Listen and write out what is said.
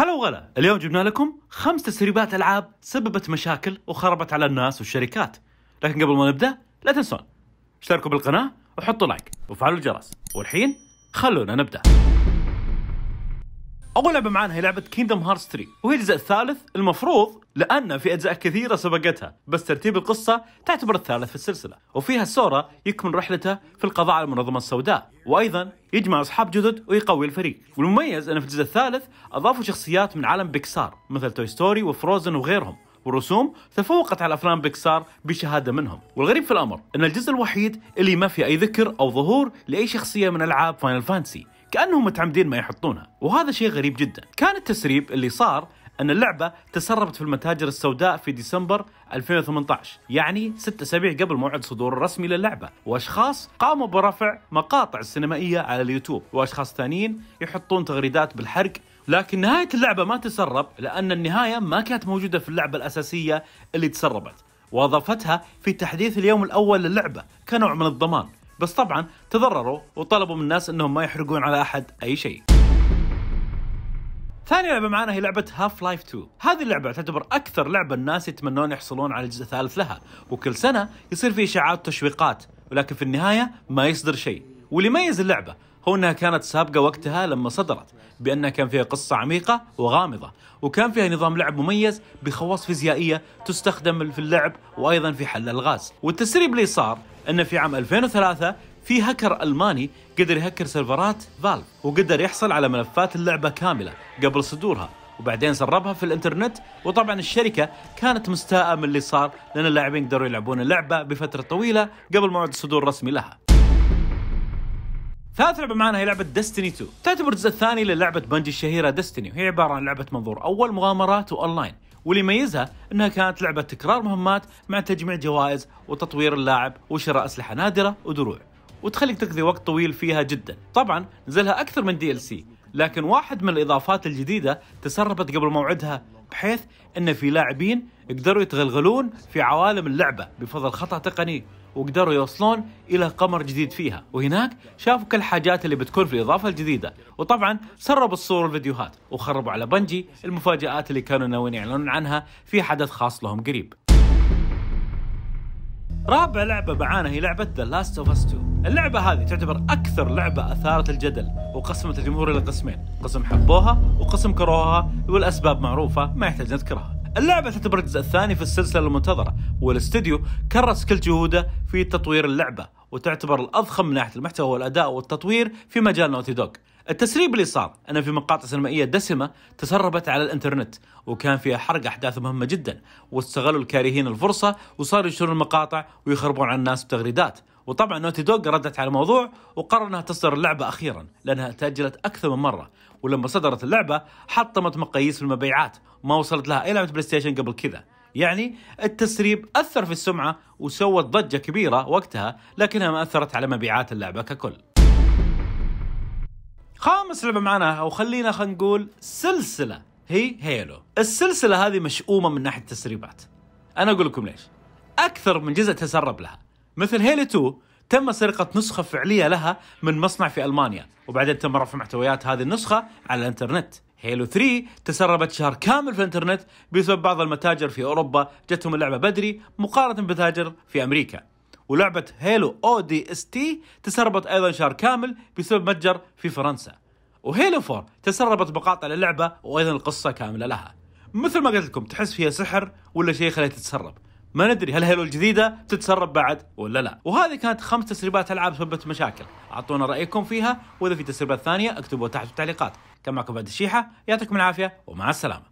هلا وغلا اليوم جبنا لكم خمس تسريبات العاب سببت مشاكل وخربت على الناس والشركات لكن قبل ما نبدا لا تنسون اشتركوا بالقناه وحطوا لايك وفعلوا الجرس والحين خلونا نبدا اول لعبه معانا هي لعبه كيندم هارت 3 وهي الجزء الثالث المفروض لان في اجزاء كثيره سبقتها بس ترتيب القصه تعتبر الثالث في السلسله وفيها سورا يكمل رحلته في القضاء على المنظمه السوداء وايضا يجمع اصحاب جدد ويقوي الفريق والمميز ان في الجزء الثالث اضافوا شخصيات من عالم بيكسار مثل توي ستوري وفروزن وغيرهم والرسوم تفوقت على افلام بيكسار بشهاده منهم، والغريب في الامر ان الجزء الوحيد اللي ما فيه اي ذكر او ظهور لاي شخصيه من العاب فاينل فانسي، كأنهم متعمدين ما يحطونها وهذا شيء غريب جدا كان التسريب اللي صار أن اللعبة تسربت في المتاجر السوداء في ديسمبر 2018 يعني ست أسابيع قبل موعد صدور الرسمي للعبة وأشخاص قاموا برفع مقاطع السينمائية على اليوتيوب وأشخاص ثانيين يحطون تغريدات بالحرق لكن نهاية اللعبة ما تسرب لأن النهاية ما كانت موجودة في اللعبة الأساسية اللي تسربت وأضافتها في تحديث اليوم الأول للعبة كنوع من الضمان بس طبعا تضرروا وطلبوا من الناس انهم ما يحرقون على احد اي شيء ثاني لعبة معانا هي لعبة هاف لايف 2 هذه اللعبة تعتبر أكثر لعبة الناس يتمنون يحصلون على الجزء الثالث لها وكل سنة يصير في إشاعات وتشويقات ولكن في النهاية ما يصدر شيء واللي يميز اللعبة هو أنها كانت سابقة وقتها لما صدرت بأنها كان فيها قصة عميقة وغامضة وكان فيها نظام لعب مميز بخواص فيزيائية تستخدم في اللعب وأيضا في حل الغاز والتسريب اللي صار أن في عام 2003 في هكر ألماني قدر يهكر سيرفرات فالف وقدر يحصل على ملفات اللعبة كاملة قبل صدورها وبعدين سربها في الانترنت وطبعا الشركه كانت مستاءه من اللي صار لان اللاعبين قدروا يلعبون اللعبه بفتره طويله قبل موعد الصدور الرسمي لها ثالث لعبه معنا هي لعبه ديستني 2 تعتبر الجزء الثاني للعبه بنجي الشهيره ديستني وهي عباره عن لعبه منظور اول مغامرات واونلاين واللي يميزها انها كانت لعبه تكرار مهمات مع تجميع جوائز وتطوير اللاعب وشراء اسلحه نادره ودروع وتخليك تقضي وقت طويل فيها جدا طبعا نزلها اكثر من دي ال سي لكن واحد من الإضافات الجديدة تسربت قبل موعدها بحيث أن في لاعبين قدروا يتغلغلون في عوالم اللعبة بفضل خطأ تقني وقدروا يوصلون الى قمر جديد فيها وهناك شافوا كل الحاجات اللي بتكون في الاضافه الجديده وطبعا سربوا الصور والفيديوهات وخربوا على بنجي المفاجات اللي كانوا ناويين يعلنون عنها في حدث خاص لهم قريب رابع لعبة معانا هي لعبة ذا لاست اوف اس 2 اللعبة هذه تعتبر أكثر لعبة أثارت الجدل وقسمت الجمهور إلى قسمين قسم حبوها وقسم كرهوها والأسباب معروفة ما يحتاج نذكرها اللعبة تعتبر الجزء الثاني في السلسلة المنتظرة والاستديو كرس كل جهوده في تطوير اللعبة وتعتبر الأضخم من ناحية المحتوى والأداء والتطوير في مجال نوتي دوغ التسريب اللي صار أن في مقاطع سينمائية دسمة تسربت على الإنترنت وكان فيها حرق أحداث مهمة جدا واستغلوا الكارهين الفرصة وصاروا ينشرون المقاطع ويخربون على الناس بتغريدات وطبعا نوتي دوغ ردت على الموضوع وقرر انها تصدر اللعبه اخيرا لانها تاجلت اكثر من مره ولما صدرت اللعبه حطمت مقاييس المبيعات ما وصلت لها اي لعبه بلاي ستيشن قبل كذا يعني التسريب اثر في السمعه وسوت ضجه كبيره وقتها لكنها ما اثرت على مبيعات اللعبه ككل خامس لعبه معنا او خلينا خلينا نقول سلسله هي هيلو السلسله هذه مشؤومه من ناحيه التسريبات انا اقول لكم ليش اكثر من جزء تسرب لها مثل هيلو 2 تم سرقة نسخة فعلية لها من مصنع في ألمانيا وبعدين تم رفع محتويات هذه النسخة على الإنترنت هيلو 3 تسربت شهر كامل في الانترنت بسبب بعض المتاجر في اوروبا جتهم اللعبه بدري مقارنه بتاجر في امريكا ولعبة هيلو او دي اس تي تسربت ايضا شهر كامل بسبب متجر في فرنسا وهيلو 4 تسربت مقاطع للعبة وايضا القصة كاملة لها مثل ما قلت لكم تحس فيها سحر ولا شيء خليها تتسرب ما ندري هل هيلو الجديدة تتسرب بعد ولا لا وهذه كانت خمس تسريبات ألعاب سببت مشاكل أعطونا رأيكم فيها وإذا في تسريبات ثانية اكتبوها تحت في التعليقات كان معكم بعد الشيحة يعطيكم العافية ومع السلامة